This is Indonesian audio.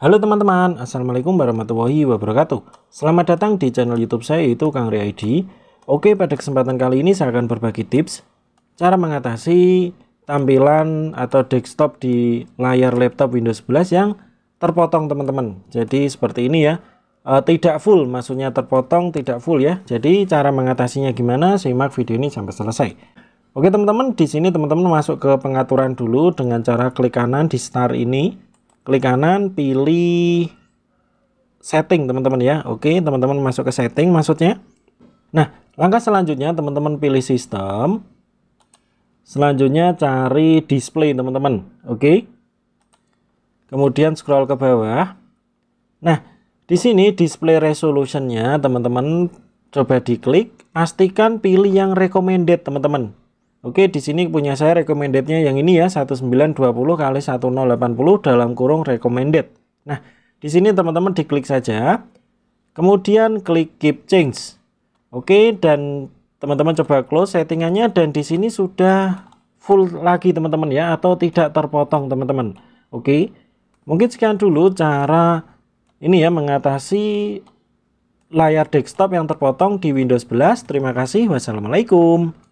Halo teman-teman, Assalamualaikum warahmatullahi wabarakatuh Selamat datang di channel youtube saya yaitu Kang ID. Oke pada kesempatan kali ini saya akan berbagi tips Cara mengatasi tampilan atau desktop di layar laptop Windows 11 yang terpotong teman-teman Jadi seperti ini ya e, Tidak full, maksudnya terpotong tidak full ya Jadi cara mengatasinya gimana, simak video ini sampai selesai Oke teman-teman, di sini teman-teman masuk ke pengaturan dulu dengan cara klik kanan di start ini klik kanan pilih setting teman-teman ya oke teman-teman masuk ke setting maksudnya nah langkah selanjutnya teman-teman pilih sistem selanjutnya cari display teman-teman oke kemudian scroll ke bawah nah di sini display resolutionnya teman-teman coba diklik pastikan pilih yang recommended teman-teman Oke, di sini punya saya recommended-nya yang ini ya 1920 kali 1080 dalam kurung recommended. Nah, di sini teman-teman diklik saja. Kemudian klik keep change. Oke, dan teman-teman coba close settingannya dan di sini sudah full lagi teman-teman ya atau tidak terpotong teman-teman. Oke. Mungkin sekian dulu cara ini ya mengatasi layar desktop yang terpotong di Windows 11. Terima kasih. Wassalamualaikum.